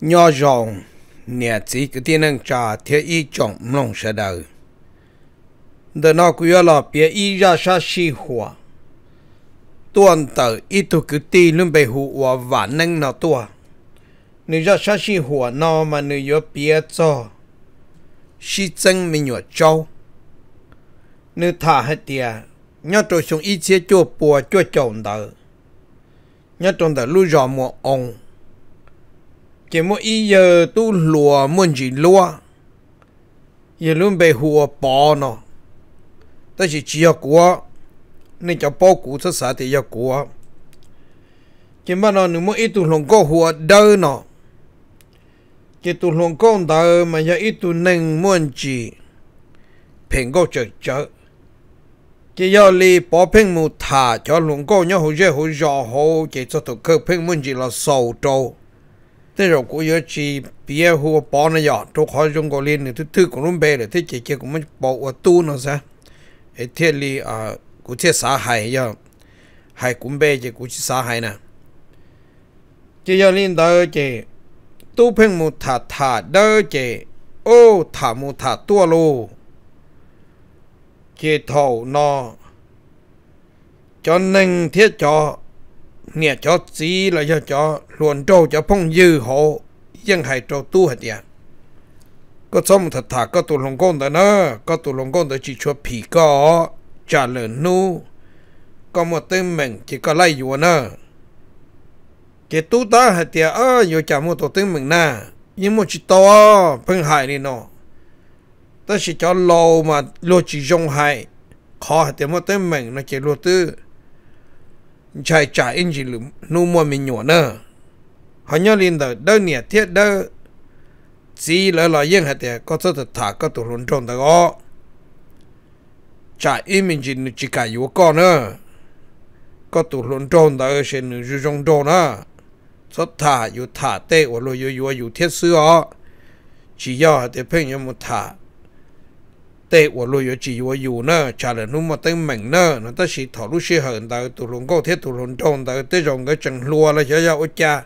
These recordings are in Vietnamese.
nhỏ rộng nè chỉ cái tiền năng trả thiếu y trọng lòng sợ đời đời nó cũng là bia y ra sa si hòa tuần tờ y tu cứ ti luôn bị hụ hòa và năng nó tua nếu ra sa si hòa nó mà nếu yếu bia cho si chân mình nhỏ châu nếu thả hết tiền nhớ tôi xuống y chia cho bùa cho chồng đời nhớ trong đời lưu rõ mùa ông cái mỗi ý giờ tu lùa muốn gì lùa giờ luôn bị hùa bỏ nó ta chỉ chỉ ở của nên cho bao cũ sẽ sợ thì giờ của cái mà nó nếu mà ít tu lòng có hùa đỡ nó cái tu lòng có đỡ mà giờ ít tu nâng muốn chỉ, phèn có chợ chợ cái giờ li bỏ phèn mù thả cho lòng có nhau hồ dễ hồ dọ hồ chỉ cho tụ cơ phèn muốn chỉ là sầu trâu thế rồi cũng giờ chi, bia hùa bỏ này giờ tôi khỏi dùng gọi liền thứ thứ cũng luôn bê để thế chỉ kia cũng mới bỏ ở tu nó ra thế thiết li à cũng thiết xã hải giờ hải cũng bê chỉ cũng xã hải nè chỉ giờ liên đó chỉ tu phèn mu thà thà đó chỉ ô thà mu thà tua lô chỉ thầu nó cho nên thiết cho เนี่ยจอสีแล้วยจอหลวนโจจะพงยื้อหอยังให้โจตู้หัดเนียก็ส้มถัดถาก็ตุลงก้นแต่เนอะก็ตุลงก้นแต่จีชัวผีก็จ่าเหลินนู้ก็มาเต็มเหม่งจีก็ไล่อยู่เนอะเจตู้ตาหัดเตียเอออยู่จาามัวตัวเต็มเหม่งหน้ายิ่งมัวจีโตเพิ่งหายนี่เนาะแต่จีจอโลมาโลจีจงหายขอหัดเตียมัวเต็มเหม่งนะเจัวตื้อ chạy chạy in chỉ lụm nu mua mình nhỏ nè họ nhớ lên đời đỡ nhẹ thiết đỡ chỉ lỡ lỡ yên hạt tiền có số thật thả có tụ lún tròn đó có chạy in mình chỉ nu chỉ cả yếu con nè có tụ lún tròn đó sẽ nu chú tròn tròn nè số thả yếu thả tê hoặc là yếu yếu yếu thiết sư ó chỉ do hạt tiền phênh yếu một thả tê của lùi chỉ của dù nữa trả lời nó mà tên mình nữa nó ta chỉ thảo lúc xí hận tại tụ lộn câu thiết tụ lộn trông tại tê rồng cái chân lùa là cho giao cha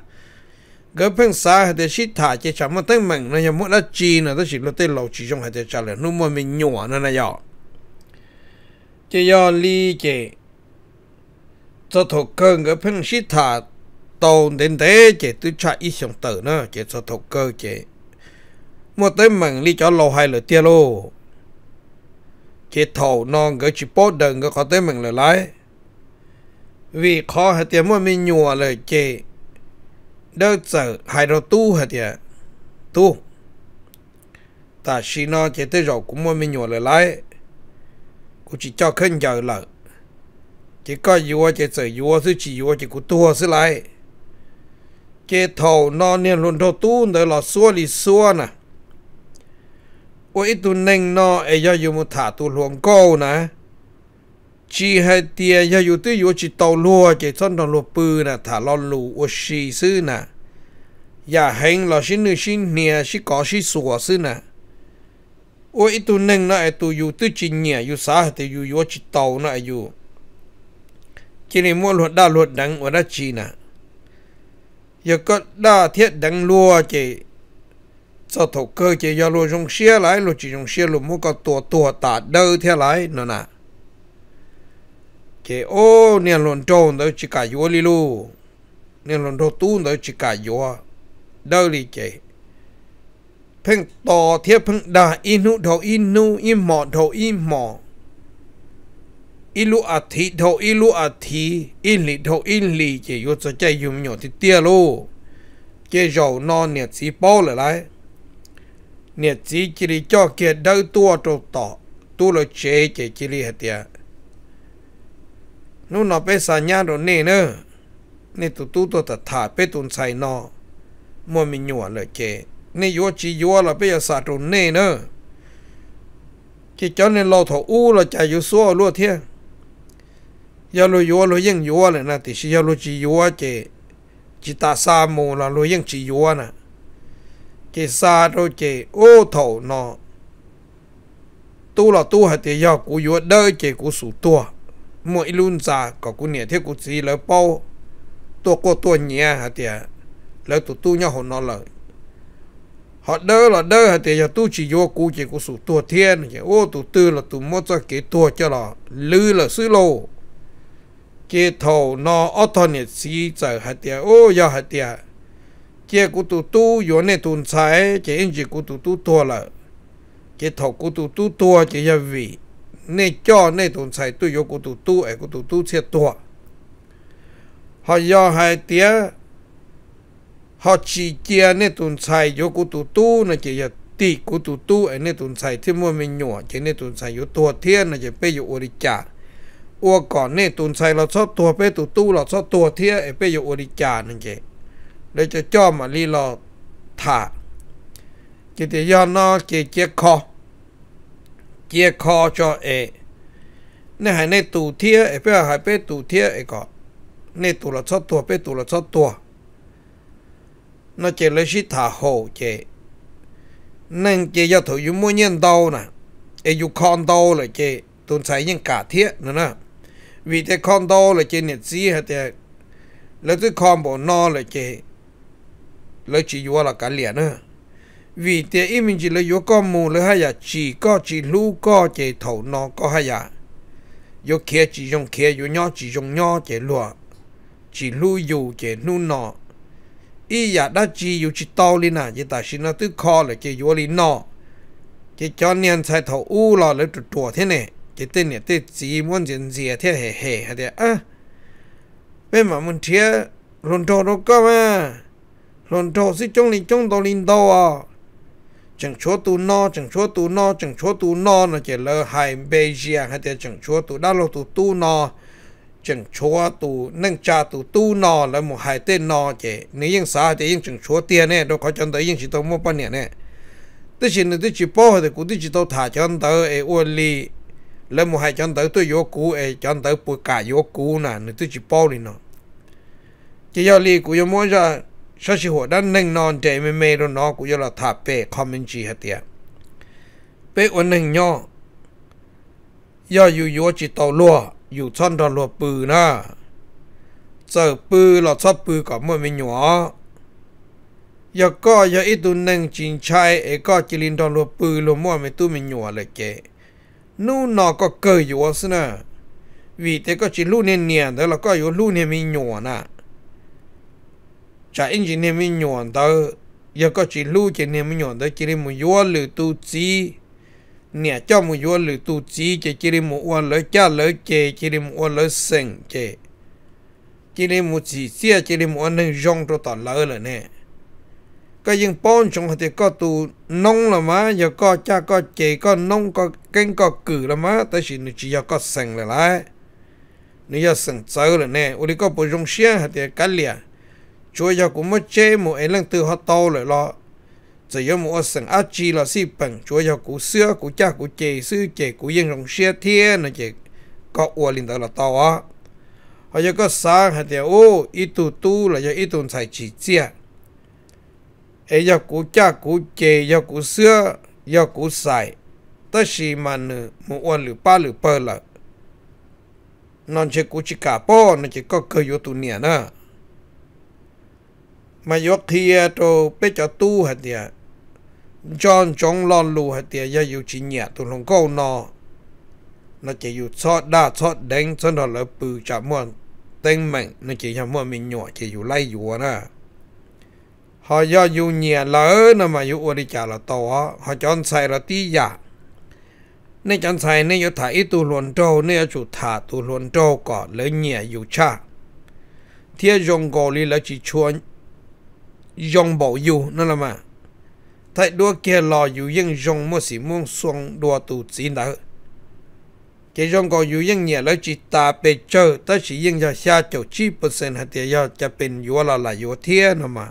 cái phim xa thì chỉ thả chỉ chả mà tên mình nè nhà muốn là chi nè ta chỉ lo tê lầu chỉ trong hai tê trả lời nó mà mình nhỏ nè nè nhỏ chỉ do lý chỉ cho thuộc cơn cái phim chỉ thả tồn đến thế chỉ tôi chạy ít sống tử nữa chỉ cho thuộc cơ chỉ một tên mình lý cho lâu hay là tiêu lô chế thầu non cái chỉ bó đơn cái có tới mình là lái vì khó hạt tiền mua mình nhùa là chế đỡ sợ hai đầu tu hạt tiền tu ta xin nó chế tới rồi cũng mua mình nhùa là lái cũng chỉ cho khăn giờ là chỉ có vua chế sợ vua thứ chỉ vua chỉ cũng tu sẽ lại chế thầu non nên luôn đầu tu đỡ là xua lì xua nè โอ้ยตุนิงนอเอยอยู่มุถาตุหลวงก็นะจีเฮเตียยอยู่ตื้อยู่จิตโตลัวเจซ้นตอนลัวปืนนะถาลอนลูโอุชีซื้อนะอย่าเฮงหลอชิ้นหนึ่งชิ้นเหนียชิ้นกอชิ้นสัวซื้อนะโอ้ยตุนิงนอไอตุอยู่ตื้อจีเหนียอยู่สาติอยู่อยู่จิตโตนะอยู่จีนี่มั่วหลุดด่าหลุดดังวันจีนะยก็ด่าเทียดดังลัวเจ cho thổ cơ chế do lo dùng xe lại lo chỉ dùng xe lo mua có tổ tổ tả đâu theo lại nó nè chỉ ô nè lon tròn đâu chỉ cả vô lì lu nè lon đồ tu đâu chỉ cả vô đâu lì chế. phăng tổ thế phăng đà inu đồ inu in mỏ đồ in mỏ ilu a thi đồ ilu a thị in lì đồ in lì chế, vô cho chạy dùng nhỏ thì tiê luôn chế dầu non nè chỉ bao lại lại เนี่ยสีจิริจ่อเกียดได้ตัวตรต่อตัวเรเเจจิริเตียนู่นราไปสัญญารงนเนเนอนี่ตัวตัวตัวตัดถ่ายไปตุนใส่นอ มัวมีหนวดเลยเจนี่ยัวจียัวเราไปยาสาตร์นเนเนอจีจอนเนี่ยเราถออู้เราใจอยู่ซัวรั่วเทียยาลุยัวเรายังยัวเลยนะติชิยาลุจียัวเจ จิตาสาโมเราเรายังจียัวนะ chị xa rồi chị ô thổ nọ, tu là tu hạt thì do cú yếu đỡ chị cú sủ tua mỗi luôn xa có cú nhẹ thiết cú gì lỡ bao tua cô tua nhẹ hạt thì lỡ tụ tu nhau họ nọ lời họ đỡ là đỡ hạt thì giờ tu chỉ vô cú chỉ cú sủ tua thiên chị ô tụ tư là tụ mất cho kế tua cho là lư là sư lô chị thầu nọ ô thằng nhẹ xí giờ hạt thì ô giờ hạt thì kia của tụ tu yo này tụ sai chỉ anh chỉ của tụ tu tua là chỉ thọc của tụ tu tua chỉ là vị nè cho nè tụ sai tu yo của tụ tu ấy của tụ tu sẽ tua họ do hai tía họ chỉ chia nè tụ sai yo của tụ tu là chỉ là ti của tụ tu ấy nè tụ sai thêm mua mình nhỏ chỉ nè tụ sai yo tua thiên là chỉ bây giờ ori chả อัวก่อนเนี่ยตุนใส่เราชอบตัวเป้ตุตู้เราชอบตัวเทียเอเป้อยู่อริจานั่นเจเลยจะจ้อมลีลอถาเกิติยอนอเกียเกียคอเกียคอจอเอในหายในตูเทียเอเพื่อหายไปตูเทียไอก็ในตูละชอตัวไปตูละชอตัวนเจเลชิถาโหเจนั่งเจยาถอยู่มวยเงินโตน่ะไออยู่คอนโตเลยเจตุนใส่ยังกาเทียนะนะวีแต่คอนโตเลยเจเนี่ยซีฮะแต่แล้วที่คอนบนอเลยเจลยจีวัลกันเหลียนะวีเตอิมินจีเลยยก็มูเลยให้ยาจีก็จีลูก็เจเถานอก็ให้ยายกเคจียงเคียอยูอจียงยอเจลัวจีลูอยู่เจนูนออีอยากได้จีอยู่จีโตลินะจีตาชินะตืคอเลยเจยวลินอเจจอนเนียนใส่ถูอู้รอเลยจุดตัวเท่เนี่ยเจเต้นเนี่ยเต้จีม้วนเจนเสียเท่เฮ่เฮ่เดียอ่ะเป็นหมามันเทียรุนโตรก็มา lần trâu si chong li chong đồ lin đâu à chẳng chúa tu no chẳng chúa tu no chẳng chúa tu no nó chỉ lơ hai bê già hay thì chẳng chúa tu đã lo tu tu no chẳng chúa tu nâng cha tu tu no là một hai tên no chỉ nếu yên xã thì yên chẳng chúa tiền nè đâu có chân tới yên chỉ tôi mua bao nhiêu nè tức chỉ nữa tức chỉ bỏ thì cũng tức chỉ tôi thả chân tới ai uôn li là một hai chân tới tôi vô cú ấy chân tới bùi cả vô cú nè nữa tức chỉ bỏ đi nó chỉ do li cũng vô mua ra ชัชิหัวด้านหนึ่งนอนใจไม่เมรนอกุยลถาเปคอมเมนจีฮะเตียเปวันหนึ่งย่อย่ออยู่ยัวจิตโตลัวอยู่ช่อนดอนลัวปืนนะเจอปืนหลอดชอบปืนกับมื่อไม่หนัวยาก็อยาอีตุนหนึ่งจิงชายเอก็จิลินดอนลัวปืนลัวมั่วไม่ตู้ไม่หนัวเลยเจนู่นนอก็เกยอยู่วะสินะวีแต่ก็จิลูเนี่ยเนียนแล้วเราก็อยู่ลูเนี่ยมีหนัวน่ะ cha in chỉ niệm mình nhọn đó giờ có chỉ lưu chỉ niệm mình nhọn đó chỉ niệm một vua lử tu chi nè cho một vua lử tu chi chỉ chỉ niệm một vua lỡ cha lỡ chế chỉ niệm một vua lỡ sừng chế chỉ niệm một chỉ xia chỉ niệm một nâng rong cho tỏ lỡ rồi nè cái những bón chúng thì có tu nông là má giờ có cha có chế có nông có kênh có cử là má tới chỉ chỉ giờ có sừng lại lại nếu giờ sừng chơi rồi nè ủa đi có bổ sung xia thì cái liền chúa giờ cũng mất chế một ấy lần từ họ to lại lo giờ giờ một sẵn ác chi là si bằng chúa giờ cũng xưa cũng cha cũng chị sư chị cũng dân rồng xe thiên nó chị có ua linh đó là to á họ giờ có sáng hay theo ô ít tu tu là giờ ít tu xài chỉ chia ấy giờ cũng cha cũng chị giờ cũng xưa giờ cũng xài tất xì mà nữ một ua lửa ba lửa bơ là non chỉ cũng chỉ cả po nó chỉ có cơ yếu tu niệm nữa มายกเทียโตเปจตู้หัดเดียจอนจงลอนลูหัดเดียยาอยู่ชิเนียตุลงก้นอน่าจะอยู่ซอดด้าซอดแดงซอดหลอปือจับม่วนเต็งแม่งน่าจะทำม่วนมีหน่อจะอยู่ไล่อยู่นะหอยอยู่เนียะเลยนะมาอยู่อริจาละตะหอจอนใส่ละตียาในจันใส่ในยถาอิตุหลวนโตเนี่ยจุดถาตุหลวนโตก่อนเลยเหนียอยู่ชาเทียจงโกลีแล้วจีชวนยองบออยู่นั่นละมาถ้าดัวเกลออยู่ยังยองมั่วสีม่วงสวงดัวตูจีนดาเกยองก็อยู่ยังเนี่ยแล้วจิตตาเปเจอแต่สียังจะชาเจ้าชีเปอร์เซ็นต์หัตยาจะเป็นยัวละลายยัวเทียนมา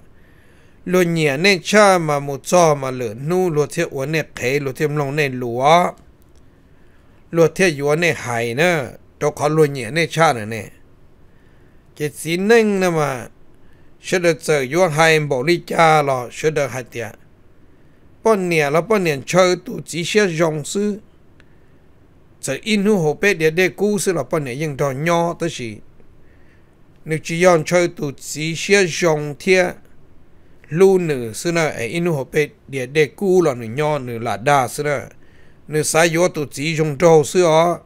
ลุเนี่ยเน่ชามามุจอมาเหลือนู่ลวดเทียวเน่เขยลวดเทียมลงเนี่ยหลัวลวดเทียยัวเนี่หายเนอะตัวขอลุเนี่ยเน่ชาเนี่ยเจสีนึน่งนะมา sẽ được giờ yuan hai bỏ đi cha lọ sẽ được hai tiền bọn nè là bọn nè chơi tụ chỉ sẽ dùng sư giờ in hú hồ bê để để cú sư là bọn nè yên đó nhỏ tới gì nếu chỉ yon chơi tụ chỉ sẽ dùng thiệt lu nữ sư nè ở in hú hồ bê để để cú là nữ nhỏ nữ là đa sư nè nữ sai yếu tụ chỉ dùng trâu sư ó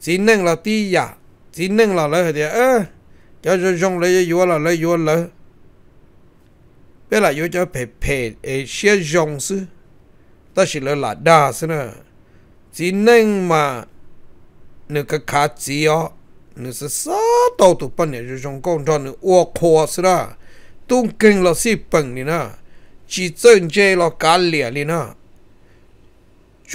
chỉ nâng là ti giả chỉ nâng là lời thì ơ 叫叫穷嘞！叫了，来叫了，别了有叫贫贫，诶，血穷是，但是了老大是呢，只能嘛，那个卡子哦，那是啥都都不能就穷光蛋，我哭是啦。都跟了日本哩呐，只正借了干脸的呐。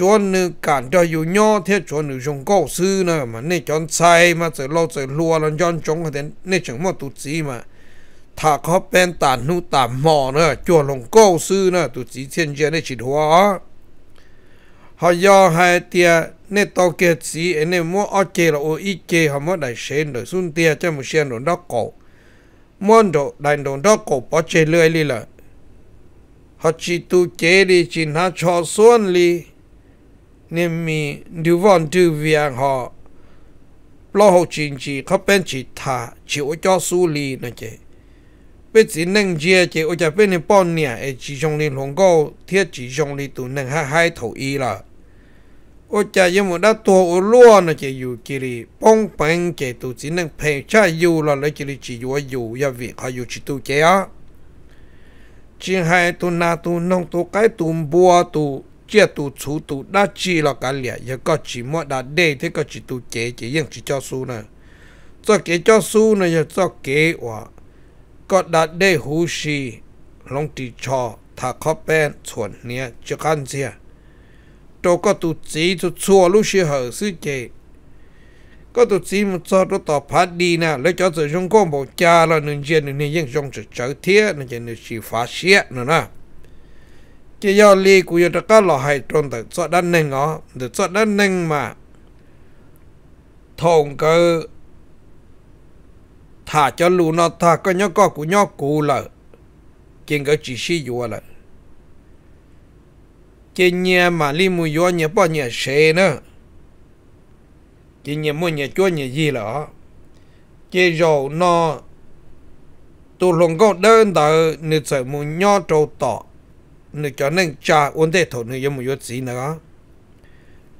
ชวนนึกการจะอยู่ย่อเทียชวนนึกจงก็ซื้อนะมันนี่จอนใส่มาเจอเราเจอรัวแล้วจอนจงเขนเดนนี่จังว่าตุจีมาถ้าเขาเป็นตานนูตานหมอนะจวนลงก็ซื้อนะตุจีเทียนเจนี่ฉิดหัวเขายอให้เตียเนี่ยตวเกจีเอ็นี่ยมัวอเจละโออีเจหัามัวได้เชนโดยสุนเตียจะมุเชนโดนดอกโกมันโดได้โดนดอกโกปอเจเลยลีละเขาจีตูเจดีจินหาชอส่วนลีนี่มีดูวันดูเวียงหอเราหจริงจีเขาเป็นจิตาจิวจอสุรีนะเจเป็นสิ่งหนึ่งเจเจอาจะเป็นในป้อนเนี่ยไอจีจงลีหลงก็เทียจีจงลีตัวหนึ่งให้ให้ถูอีละอาจะยังหมดได้ตัวอุลวนะเจอยู่กิริป้องเป่งเจตัวสิ่งหนึ่งเพียงใช้อยู่ละเลยวกิริจีอยูอยู่ยาวิเขาอยู่จิตุเจ้าจีให้ตัวนาตัวน้องตัวไก่ตัวบัวตัว chia tu chú tu đã chi là cả lẻ giờ có chỉ mua đã đề thế có chỉ tu chế chỉ riêng chỉ cho su nè cho kế cho su nè giờ cho kế hòa có đã đề hú xì long tì cho thà khó bên chuẩn nè chưa khăn gì đâu có tu chỉ tu chua lúc xì hở sư chế có tu chỉ một cho đó tỏ phát đi nè lấy cho sự trong công bộ cha là nương diện nương riêng dùng sự trở thiết nên diện nương chỉ phá xiết nữa nè cái do li của yêu các lò hay trôn từ cho đan nâng ngó từ cho đan nâng mà thôn cơ thả cho lù nó thả có nhóc co của nhóc cụ là kiên cái chỉ sử dụng là trên nhà mà li mù gió nhà bao nhà xe nữa trên nhà mua nhà chúa nhà gì là chế rồi nó tụ lòng có đơn tờ nên sợ mù nhóc trâu tọt nếu cho nên cha ổn định thổ nữa yếm yếu gì nữa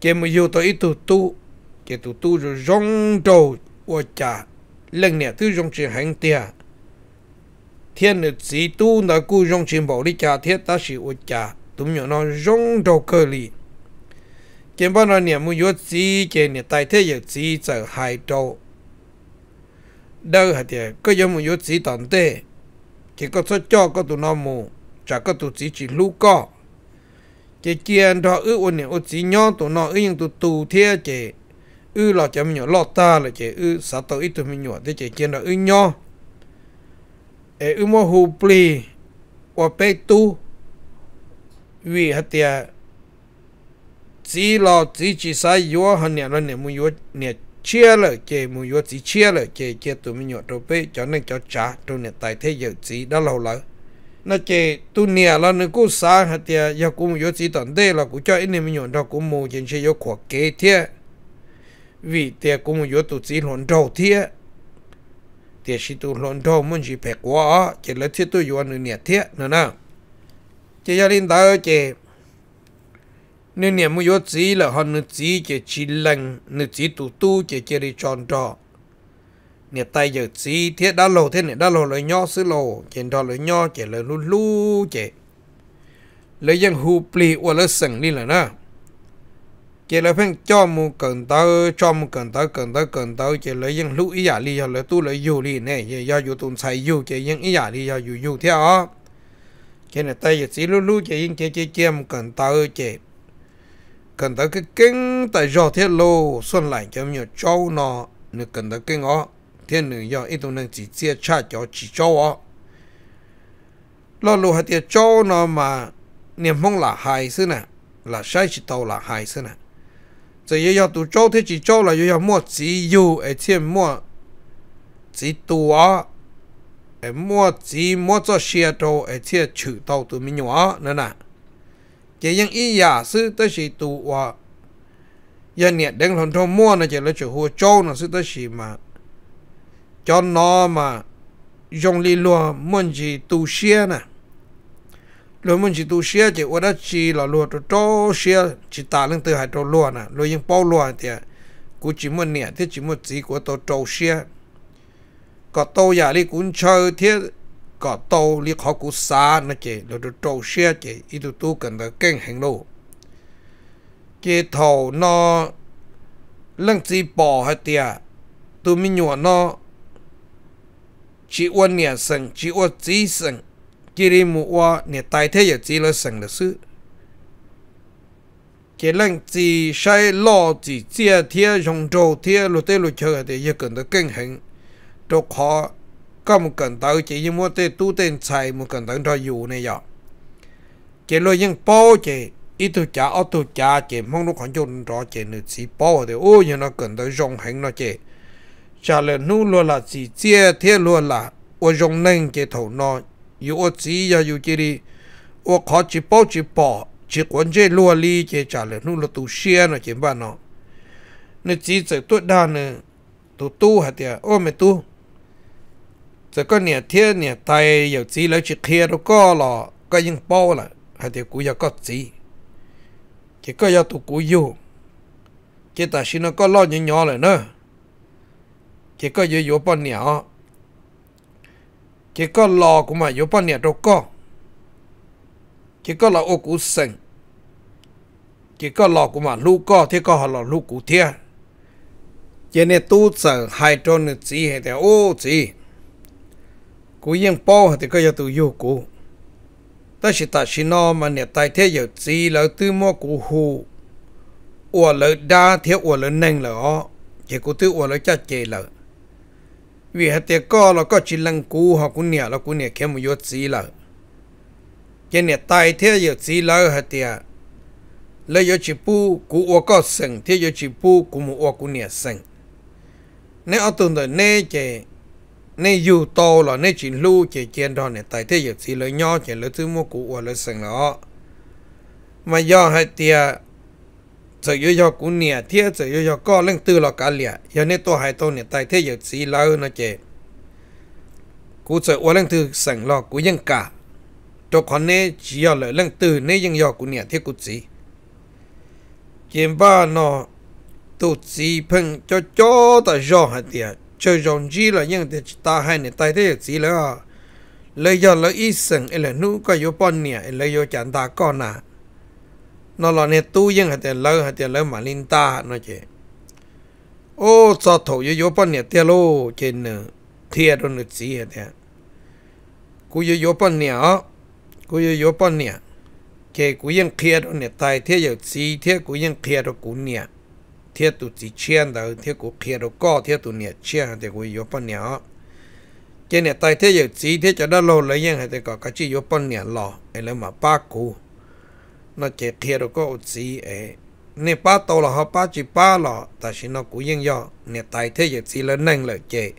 cái mà yếu tới tu tu cái tu tu rồi rong đầu của cha lần này tu rong chuyện hành tiền thiên nữ sĩ tu là cú rong chuyện bảo đi cha thiết ta sĩ của cha tụm nhỏ nó rong đầu cơ lì cái bao nó niệm yếu gì cái niệm tại thế yếu gì trở hai đầu đâu hả thì có yếu yếu gì tận thế chỉ có số cho có tụi nó mù chả có tụ chỉ chỉ lú co chỉ kia đó ư ôn này ôn chỉ nhon tụ nó ư nhưng tụ tụ thiệt chỉ ư lọ chả mình nhỏ ta là chỉ ư sao tụ ít tụ mình nhọ thế chỉ kia đó ư nhon ê ư mua hù pli qua bê tu vì hạt tiệt chỉ lọ chỉ chỉ sai yếu hơn nè rồi nè mua yếu nhà chia là chế mua yếu chỉ chia là chế chế tụi mình nhọ đâu bê cho nên cho trả tụ nè tài thế giờ chỉ đã lâu lắm nó chỉ tu nia là nó cũng xa hạt tiệt giờ cũng có chỉ tận đây là cũng cho anh em nhận được cũng mua chính sẽ có khóa kế thế vì tiệt cũng có tu chỉ luận đầu thế tiệt chỉ tu luận đầu muốn chỉ phải quá chỉ là thiết tu yêu nữa nia thế nữa nè chỉ gia đình ta chỉ nên niệm mua chỉ là họ nữ chỉ chỉ chỉ lành nữ chỉ tu tu chỉ chỉ đi tròn tròn nè tay giờ xí thiết đã lâu thế nè đã lâu lời nho xứ lâu chèn đò lời nho chè lời lu lu chè lời dân hù pli ua lời sừng đi là nè chè lời phèn cho mu cần tơ cho mu cần tơ cần tơ cần tơ chè lời dân lu ý giả đi, giờ lời tu lời dù đi nè giờ do dù tụng sai dù chè dân ý giả đi, giờ dù dù thế á chè nè tay giờ xí lu lu chè dân chè chè chè mu cần tơ chè cần tơ cái kinh tại do thiết lâu xuân lại cho nhiều châu nọ nè cần tơ kinh ó 天人要一种能直接恰脚去教我。老路还得教那嘛，连梦啦还是呢，啦晒是到啦还是呢。这也要读教天去教了，又要莫只有而且莫只读啊，而莫只莫做写到而且求到读没有啊，那那。这样一也是都是读啊，一年等很多莫呢，就来就和教呢是都是嘛。cho nó mà dùng lý lùa môn chỉ tu xia nè lùa môn chỉ tu xia chỉ ở đó chỉ là lùa cho cho xia chỉ ta lên từ hai trâu lùa nè lùa những bao lùa thì cũng chỉ muốn nè thì chỉ muốn chỉ của tổ trâu xia có tôi giả đi cũng chơi thì có tôi đi khó cũng xa nè chỉ lùa cho trâu xia chị ít tu tu cần tới kinh hành lùa chị thầu nó lăng chỉ bỏ hết tiệt tôi mình nhọ nó chỉ ô nhà sân chỉ ô chỉ sân chỉ đi mua ô nhà tài thế giờ chỉ là sân là sự cái lần chỉ sai lo chỉ chia thiê dùng trâu thiê lô tê lô chờ thì giờ cần được kinh hình cho khó có một cần tới chỉ như mua tê tu tên xài một cần tới cho dù này giờ cái lô những bao chỉ ít tu cha ít tu cha chỉ mong nó còn chôn rõ chỉ nữa chỉ bao thì ô như nó cần tới dùng hình nó chỉ cha lệ nu lo là chỉ chia thế lo là ô dùng nên cái thầu nó yêu ô chỉ ya yêu chỉ đi ô khó chỉ bao chỉ bỏ chỉ quan chế lo li cái cha lệ nu lo tu xia nó chỉ ba nó nên chỉ sẽ tuốt đa nè, tu tu hả tiệt ô mày tu chỉ có nhà thế nhà tay yêu chỉ lấy chỉ kia đâu có lọ có những bao là hả tiệt cũng yêu có chỉ chỉ có yêu tu cũng yêu chỉ ta xin nó có lo nhỏ nhỏ lại nữa 结果有有半年啊，结果老古嘛有半年都搞，结果老我古生，结果老古嘛路搞，结果好老路古天，今年都整海州的子还得哦子，古应包还得个要都有古，但是但是那嘛年代天有子了，都莫古胡，我了大天我了能了哦，结果都我了家接了。vì hạt tiệc co là có chỉ lăng cú hoặc cũng nhẹ là cũng nhẹ kém một chút gì là cái nhẹ tai thế giờ gì là hạt tiệc lấy giờ chỉ pu cú ô có sừng thế giờ chỉ pu cú một ô cũng nhẹ sừng nếu ở tuần rồi nè chị nè dù to là nè chỉ lưu chị trên đó này tại thế giờ chỉ lấy nhỏ chị lấy thứ mua cú ô lấy sừng đó mà do hạt tiệc จะยอยกุเนี่ยเทียจะยอยก็เล่งตื้อหลอกกันเลี่ยยาีนตัวหายตัวเนี่ยตายเทียดสีเล้านะเจกูจะอ้วนเล่งตื้อสั่งหลอกกูยังกะตัวคนนี้ชี้ยอเลยเล่งตื้อเนี่ยยังยอกูเนี่ยเทียกูสีเกมบ้านอตุสีเพิ่งจะจ่อแต่ยอหาเดียจอจงจีลยยังเดียตาหายเนี่ยตายเทียดสีแล้ว เลยยอเลยอีสั่งเอเลนูก็ยอปอนเนี่ยเลยยอจันตาก้อนา nó là nè tu yên hạt tiền lỡ hạt tiền lỡ mà linh ta hạt nó chị ô cho thổ yếu yếu bận nè tiền lô trên thiệt luôn nứt gì hạt tiền cú yếu yếu bận nè ó cú yếu yếu bận nè kể cú yên thiệt rồi nè tài thiệt yếu gì thiệt cú yên thiệt rồi cú nè thiệt tụ chỉ chen đầu thiệt cú thiệt rồi co thiệt tụ nè chen hạt tiền cú yếu bận nè ó trên nè tài thiệt yếu gì thiệt cho đó lô lấy yên hạt tiền có cái chi yếu bận nè lò ấy là mà ba cú nó chết thiệt được có gì ấy nè ba tàu là họ ba chỉ ba là ta chỉ nó cũng yên do nè tài thế giờ chỉ là nâng là chế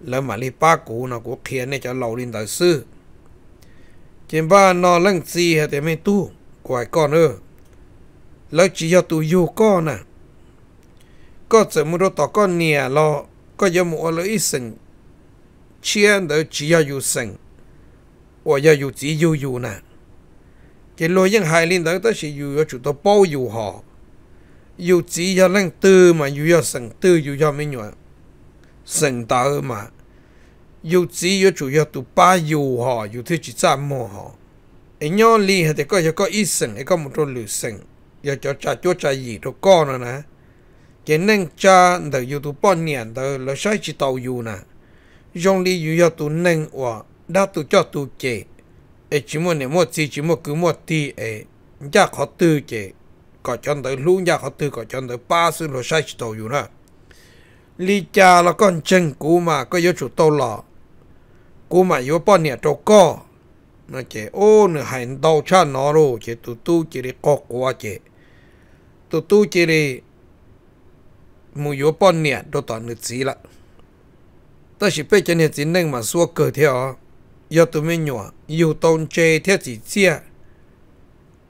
là mà li ba cú nó cũng thiệt nè cho lâu linh đại sư trên ba nó lăng gì hay thế mấy tu quài con ơ lấy chỉ cho tu yêu con à có sợ mua đồ tỏ con nè lo có giờ mua lấy ít sinh chia đỡ chỉ cho yêu sinh 我要有自由有呢。cái lối những hai linh đó tới chỉ dù chủ tố bao dù họ dù chỉ cho lên tư mà dù cho sẵn tư dù cho mấy nhỏ sẵn tạo mà dù chỉ cho chủ yếu tụ ba dù họ dù thứ chỉ cha mô họ ấy nhỏ li hay thì có cái ít sinh cái có một trò lửa sinh, giờ cho cha cho cha gì cho có nữa nè cái nên cha đỡ dù tụ bao niệm đỡ là sai chỉ tàu dù nè trong li dù cho tụ nên hoa, đã tụ cho tụ chết ấy chỉ muốn nè một gì chỉ muốn cứ một tí ấy nhà họ tư chế có chọn tới lũ nhà họ tư có chọn tới ba sự lo sai chỉ tàu nè lý cha là con chân cũ mà có yếu chủ tàu lọ cũ mà yếu bao nhiêu trâu co nó chế ô nửa hành đầu cha nó rồi chế tụ tu chỉ để có quá chế tụ tu chỉ để mù yếu bao nhiêu đồ toàn nửa gì lận ta chỉ biết cho nên chỉ mà xua cờ theo yo tu mi nhua yu tôn chê thiết chỉ chia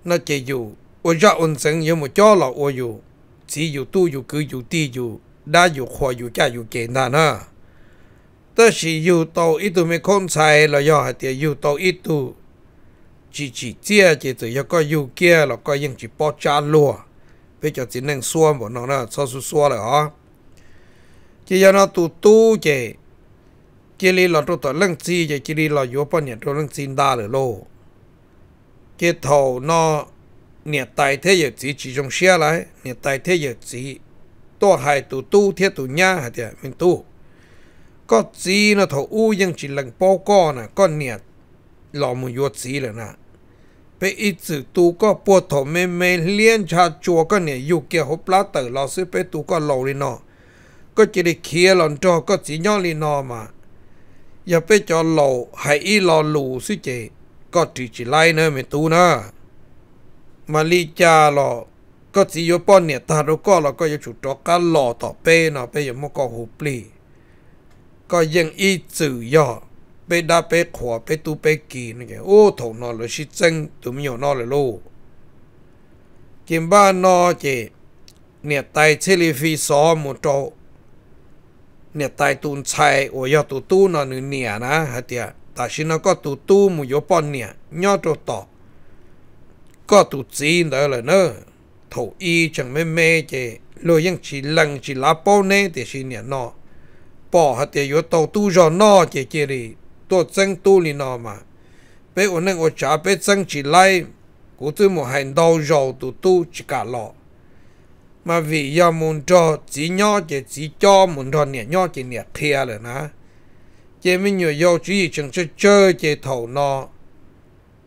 nó chê yu ô ra ôn sân yu một cho là ô yu chỉ yu tu yu cứ yu ti yu đa yu kho yu cha yu kê nà nà tớ chỉ yu tàu ít tu mi khôn sai là do hạt tiền yu tàu ít tu chỉ chỉ chia chỉ từ yu có yu kia là có yeng chỉ bỏ cha lùa bây giờ chỉ nên xua bọn nó là sao xua là hả chỉ do nó tu tu chỉ กีรีหลอดตัวเรื่องซีจะกีรีหลอดยัวปอนเนี่ยตัวเรื่องซีนดาหรือโลเกทอนอเนี่ยตายเทียจสีจีจงเชียร์ไรเนี่ยตายเทียจสีตัวหายตัวตู้เทียตัวหน้าหายเดียมปนตู้ ก็จีนะทออู้ยังจีหลังโป้ก้อนะก็เนี่ยหลอมอยวสีเลยนะไปอีสืตูก็ปวดองเมเมเลี้ยนชาจัวก็เนี่ยอยู่เกี่ยวบปลาเตอเราซื้อไปตูก็เหลเลเนาะก็จะได้เคลียร์หลอนจอก็สีย้อลีนอมาอย่าไปจอเหล่าให้อีหล่อหลูสิเจ ก็ตีจีไลเนอะเมตูนะมาลีจาหล่อ ก็สิโยป้อนเนี่ย ตาดรก็เราก็อย่าฉุดจอกันหล่อต่อเป้เนาะเป้อย่ามก็หูปลีก็ยังอีสื่อย่อเป้ดาเป้ขวเป้ตูเป้กีนี่แกโอ้ถงนอนเลยชิดเซงตูมีอยู่นอนเลยลูกกินบ้านนอเจ เนี่ยไตเชลีฟีซอมูโตเนี่ยตายตูนชัยโอ้ยตูตู้นอนเนี่ยนะฮะเตียแต่ชินก็ตูตู้มุยปอนเนี่ยย่อตัวต่อก็ตูจีนเด้อเลยเนอะถูอีจังไม่เมเจลยยังชีลังชีลาปอเน่เตียชินเนี่ยนอปอฮะเตียอยู่ตัวตู้จอนอเจเจรีตัวเจังตู้ลีนอมาเป้อันนึงโอจ่าเป้เจังชีไลกูตื้อหมดให้ดาวจอตูตู้จิกาลอ mà vì do muốn cho chỉ nhỏ chỉ chỉ cho muốn cho nhẹ nhỏ chỉ nhẹ thia rồi nè chỉ mình nhiều yêu chỉ chẳng chơi chơi chỉ thầu nó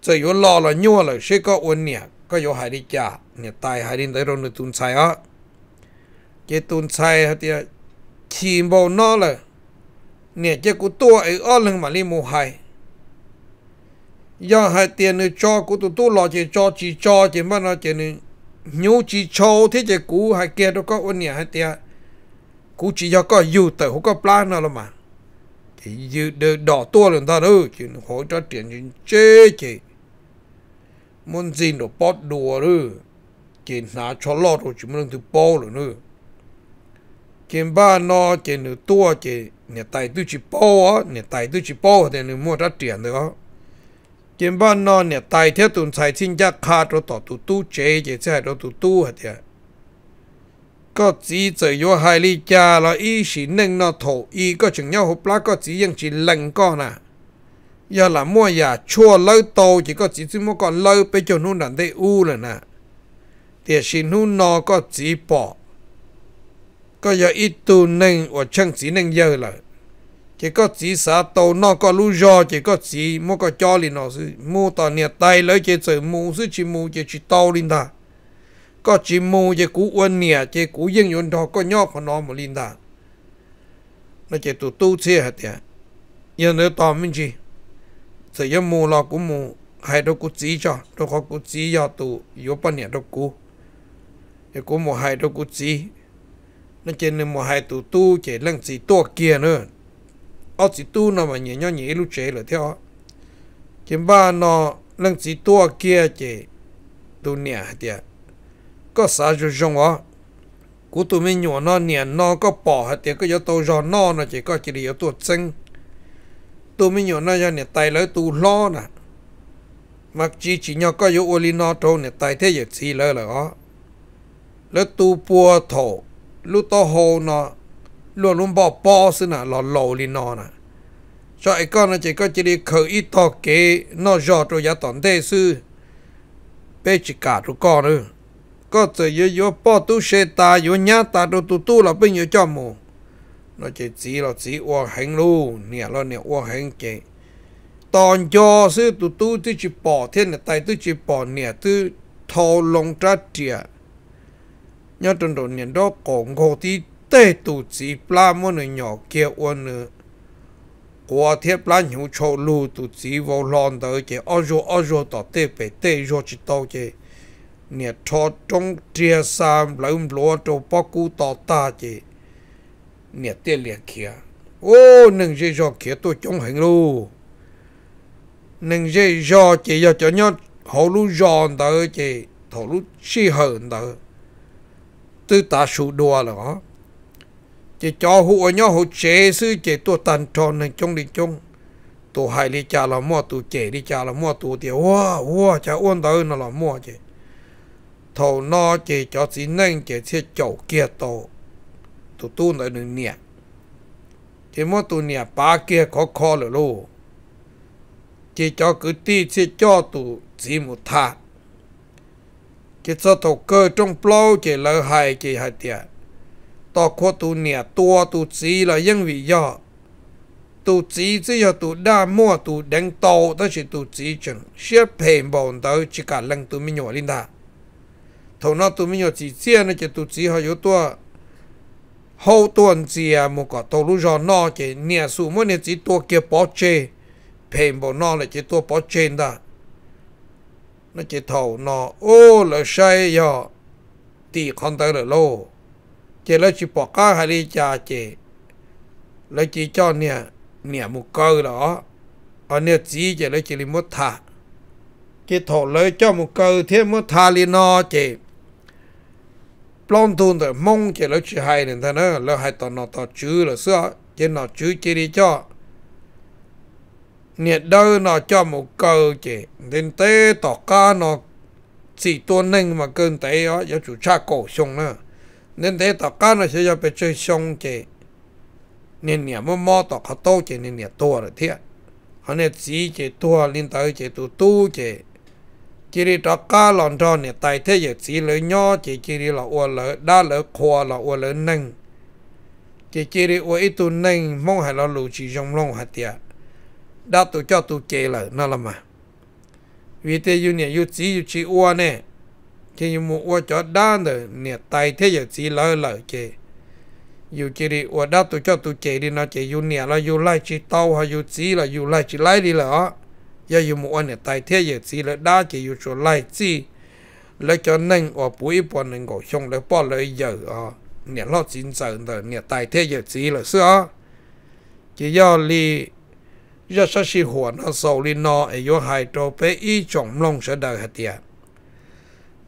chỉ có lo là nhua là sẽ có uốn nhẹ có yêu hại đi cha, nhẹ tài hại đi tới rồi nó tuân sai á chỉ tuân sai thì chỉ bầu nó là nhẹ chỉ của tôi ấy ở lưng mà đi mù hại do hại tiền nữa cho của tụi tôi lo chỉ cho chỉ cho chỉ mà nó chỉ nữa nhu chỉ cho thế chứ cú hai kia đâu có ôn nhà hai tia cú chỉ cho có dư tới không có plan nào mà chỉ dư đỡ đỏ tua lần ta đâu chứ hỗ trợ tiền chứ chế chứ muốn gì nó bót đùa rồi chỉ nhà cho lót rồi chúng mình thứ bao rồi nữa chỉ ba nó chỉ nửa tua chỉ nhà tài tư chỉ bao, á nhà tài tư chỉ bao, thì nửa mua ra tiền được không tiền ban non nè tài thế tụn xài xin giác khá rồi tỏ tụ tu chế chế xe rồi tụ tu hả thế có chỉ chỉ vô hai cha là ý sĩ nâng nó thổ ý có chừng nhau hộp lá có chỉ dân chỉ lần con à giờ là mua nhà chua lâu tô chỉ có chỉ chỉ mua còn lâu bây giờ nu nản đây u là nè tiền sĩ nu nó có chỉ bỏ có giờ ít tu nâng ở chân chỉ nâng giờ là chỉ có chỉ xã tàu nó có lú giò chỉ có chỉ mua có cho liền nó sự mua tàu nhà tay lấy chỉ sự mua sự chỉ mua chỉ chỉ tàu liền ta có chỉ mua chỉ cú uân nhà chỉ cú dân yon đó có nhóc của nó mà liền ta nó chỉ tụ tu xe hết tiệt giờ nữa tàu mình chỉ sự giờ mua là cũng mua hay đâu cú chỉ cho đâu có cú chỉ cho tụ yếu bao nhiêu đâu cú chỉ cú mua hay đâu cú chỉ nó chỉ nên mua hay tụ tu chỉ lăng chỉ tua kia nữa ở chỉ tu nó mà nhẹ nhõm nhẹ lúc chế là theo kiếm ba nó lần chỉ tu kia chế tu nè tiệt có sao cho rong ó cú tụi mình nhỏ nó nè nó có bỏ hết tiệt có cho tôi rồi nó nó chỉ có chỉ để tôi chân tụi mình nhỏ nó cho nè tay lấy tu lo nè mặc chỉ chỉ nhau có yếu oli nó thôi, nè tay thế giờ chỉ lấy là ó lấy tu bùa thổ lúc to hồ nó luôn luôn bỏ bỏ xin à, lò lầu lên nó nè cho ai con nó chỉ có chỉ đi khởi ít to kế nó dò rồi giá tổn thế sư bé chỉ cả tụi con nữa có thể yếu yếu bỏ tu xe ta yếu nhá ta đồ tu tu là bên yếu cho mù nó chỉ chỉ là chỉ uo hành lu nè lo nè uo hành chế tòn cho sư tu tu tu chỉ bỏ thiên là tay tu chỉ bỏ nè tu thâu lông trát trịa nhớ trần đồ nè đó cổ ngô tí tê tụ chỉ pla mô nè nhỏ kia ôn nè qua thiết pla nhiều chỗ lù tụ chỉ vô lòn tới chế ô rô ô rô tỏ tê bể tê rô chỉ tàu chế nè cho trong chia sam lấy um lúa cho bóc cú tỏ ta chế nè tê liền kia ô nâng dây rô kia tôi chống hình lù nâng dây rô chế giờ cho nhau hậu lù giòn tới chế thổ lù chi hờn tới tư ta sụ đùa là hả chỉ cho hụ nhau hụ chế sư chế tổ tàn tròn này trong đình trong tổ hai đi cha là mua tổ chế đi cha là mua tổ thì wow wow cha uôn tới nó là mua chế thầu nó chế cho chỉ nên chế chế chậu kia tổ tổ tu lại được nhẹ chế mua tổ nhẹ ba kia khó khó là lô, chỉ cho cứ ti chỉ cho tụ chỉ một thà chỉ cho thầu cơ trong plau chỉ lỡ hại chỉ hại tiệt ต่อโคตูเนี่ยตัวตูจีละยังวิยอตูจีจียอตูด้ามั่วตูแดงโตตั้งชิตูจีจังเชื่อเพนบอลตัวจิกัดลังตูมิโยลินดาทนอตูมิโยจีเจียนะจะตูจีเขาอยู่ตัว后端เจียมุกตัวรู้จอนอเจเนี่ยสูมันเนี่ยจีตัวเกี่ยวปอเจเพนบอลนอเลยจีตัวปอเจนดานั่นจีเท่านอโอ้เลยใช่ยอตีคอนเตอร์เลยโลเจแล้วชิปอกก้าฮาริจาเจแล้วจีจ้อนเนี่ย เนี่ยมุกเกอร์หรออันเนี่ยจีเจแล้วจิลิมุตถะจีถอดเลยจ้อมุกเกอร์เทียมุตถาลีนอเจ ปล้องทุนแต่มงเจแล้วชิไฮเนี่ยท่านเนอแล้วไฮตอนนอต่อชื้อหรือเสื้อเจนนอชื้อเจดีจ้อเนี่ยเดินนอจ้อมุกเกอร์เจเดินเต้ต่อก้านอสี่ตัวหนึ่งมาเกินเตะอ๋อยาจุชาโกชงเนอะ nên thế tao cá nó sẽ cho bị chơi xong chứ nên nè mua mua tao khát tô chứ nên nè tua là thiệt họ nên gì chứ tua lên tới chứ tu tu chứ chỉ đi tao cá lòn tròn nè tại thế giờ chỉ lỡ nhỏ chứ chỉ đi là ua lỡ đa lỡ khoa là ua lỡ nâng chỉ chỉ đi ua ít tu nâng mong hay là lù chỉ trong lòng hạt tiệt đa tu cho tu chế lỡ nó là mà vì thế yêu nè yêu chỉ yêu chỉ ua nè chỉ mu ua cho đan rồi nè tay thế giờ chỉ lỡ lỡ chê dù chỉ đi ua đáp tôi cho tôi chê đi nó chê dù nè là dù lại chỉ tàu hay dù chỉ là dù lại chỉ lại đi là giờ dù mu ua nè tay thế giờ chỉ là đa chê dù cho lại chỉ lấy cho nên ua bụi bỏ nên gọi xong lấy bỏ lấy giờ à nè lo chín giờ rồi nè tay thế giờ chỉ là xưa chỉ do li giờ sao si hồn nó sầu li nó ai vô hai trâu bé ý chồng lông sẽ đời hạt tiền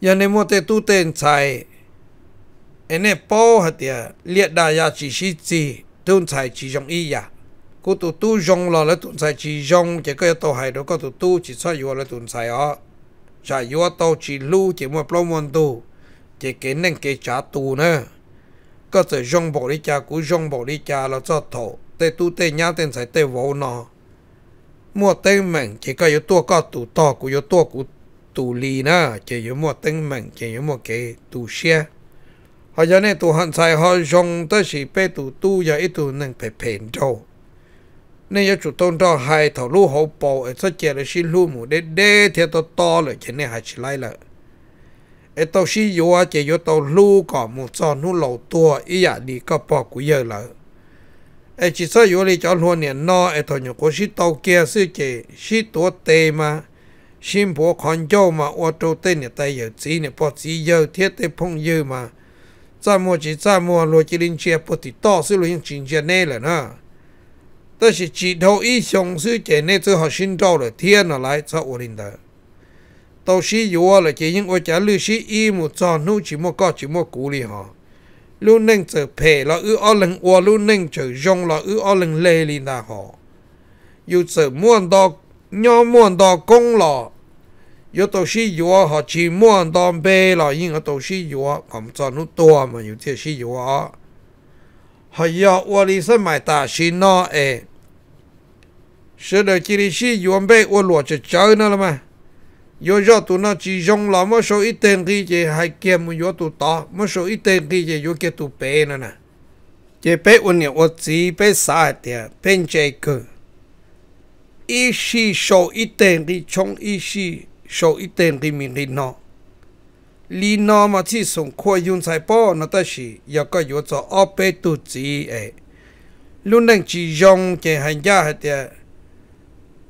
ยันในมัวเตตูเตนใส่เอเนปอหัตยาเลียดายาชิชิจีตุนใส่จีจงอียากูตุตูจงรอแล้วตุนใส่จีจงจะก็ตัวหายแล้วก็ตุตูจีซอยยัวแล้วตุนใส่อ๋อชายยัวโตจีลูจีมัวปล้มวันตูจีเก่งนั่งเก่งจ่าตูเนอะก็จะจงบอกดิจ่ากูจงบอกดิจ่าเราจะโถเตตูเตยาเตนใส่เตวโวนอมัวเตเหม่งจีก็อยู่ตัวก็ตุต่อกูอยู่ตัวกู tù lì na chỉ có một tinh mình chỉ có một cái tù xe họ giờ này tù hận sai họ dùng tới chỉ bê tù tu giờ ít tù nên phải phèn trâu nên giờ chủ tông cho hai thầu lu hậu bộ ở số chè là xin lu mù đê đê thì to to rồi chỉ này hai chỉ lại là ở tàu xí yếu chỉ yếu tàu lu có một giò nu lầu tua ý à đi có bỏ của giờ là ở chỉ số yếu đi cho luôn nè no ở thầu nhiều có xí tàu kia sư chỉ xí tua tê mà xin bố con dâu mà ô tô tên này tay giờ chỉ này bỏ chỉ giờ thiết tế phong giờ mà cha mua chỉ cha mua rồi chỉ linh chia bố thì to sư rồi những chuyện chia nè là nó đó là chỉ đầu ý xong sư chế nè tôi học sinh đâu là thiên là lại cho ô linh đó tàu sĩ yếu là chỉ những ô trả lưu sĩ y một tròn nu chỉ một có chỉ một cú li họ lưu nâng trở phê là ư ô lần ô lưu nâng trở rong là ư ô lần lê linh đó họ yêu trở muôn đó nhớ muốn đó công lo yo tổ sĩ yo họ chỉ muốn đó bê lo nhưng ở tổ sĩ yo không cho nó to mà yo thế sĩ yo họ yo ở lý sơn mày ta sĩ nó ê sự được chỉ lý sĩ yo bê ở lúa chơi chơi nữa mà yo yo tụ nó chỉ dùng lo mà số ít tiền khi chị hai kiếm mà yo tụ to mà số ít tiền khi chị yo kia tụ bê nữa nè chị bê ở nhà ở chỉ bê sai tiệt bên chơi cơ ý si số ít tiền thì trong ý si số ít tiền mình liền nó liền mà chỉ sống khoa dùng sai bỏ nó ta chỉ giờ có yếu cho ở bên tu chỉ luôn đang chỉ dùng cái hành gia hết đấy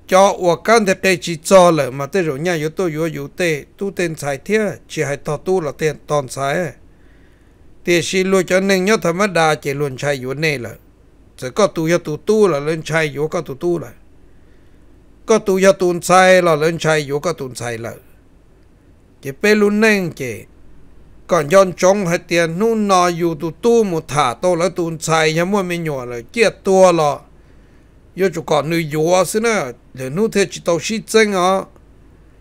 cho ở căn cái chỉ cho là mà tới rồi nhà yếu tôi yếu yếu tệ tiền sai thế chỉ hay thọ tu là tiền toàn sai thì luôn cho nên nhớ thầm đa chỉ luôn sai yếu này là chỉ có tu yếu tu tu là lên sai yếu có tu tu là có tu cho tuôn sai là lên sai vô có tuôn sai là chỉ bê luôn nên chỉ còn yon chống hay tiền nu nọ dù tu tu một thả tô là tuôn sai nhà mua mình nhỏ là chia tua là yo chú còn nuôi vô xí nè để nu thế chỉ tàu xí chân à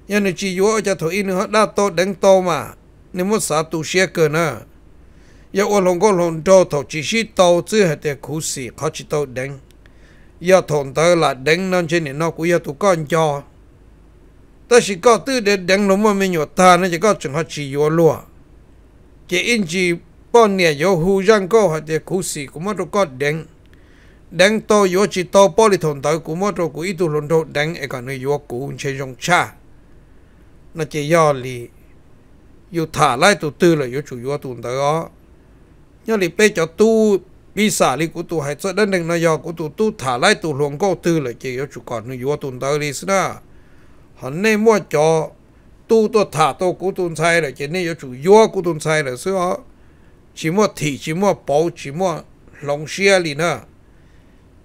nhà nuôi chỉ vô cho thôi in hết đã tô đánh tô mà nếu muốn xả tu xe cơ nè yo ôn lòng có lòng đâu thầu chỉ xí tàu chứ hay tiền cú xí khó chỉ tàu đánh yêu thôn tới là đánh nó trên này nó cũng yêu tụ con cho ta chỉ có tư để đánh nó mà mình nhột ta nó chỉ có chuyện họ chỉ yếu lúa chỉ in chỉ bọn nè yếu hù răng có họ để khu sĩ cũng mất có đánh đánh to yếu chỉ to bỏ đi thôn tới cũng mất cũng ít tụ lộn đồ đánh ở cả nơi yếu cũng chơi trong cha nó chỉ do lì yêu thả lại tụ tư là yếu chủ yếu tụ tới đó nhớ lì bây cho tu bị xả li của tụ hay cho đến đừng nói do của tụ tu thả lại tụ luồng câu tư lại chỉ có chủ còn nuôi vô tụn tới đi xí na hắn nên mua cho tu tôi thả tôi của tụn sai lại chỉ nên có chủ vô của tụn sai lại xí họ chỉ mua thị chỉ mua bảo chỉ mua long xe li nữa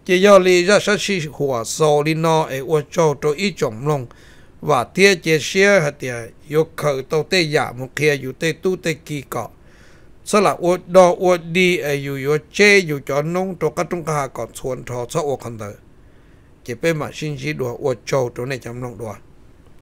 chỉ do li ra sát chi hòa sầu li nó ai ô cho tôi ý trọng long và tia chia xe hạt tia yêu khởi tàu tê giả một kia yêu tê tu tê kỳ cọ สละอวดดออวดดีอยู่อยู่เจอยู่จอนนงตัวกระตุงกหาก่อนส่วนทอสะอวดคนเดอเจ็บไปมาชินชีดัวอวดโจตัวในจำลองดัว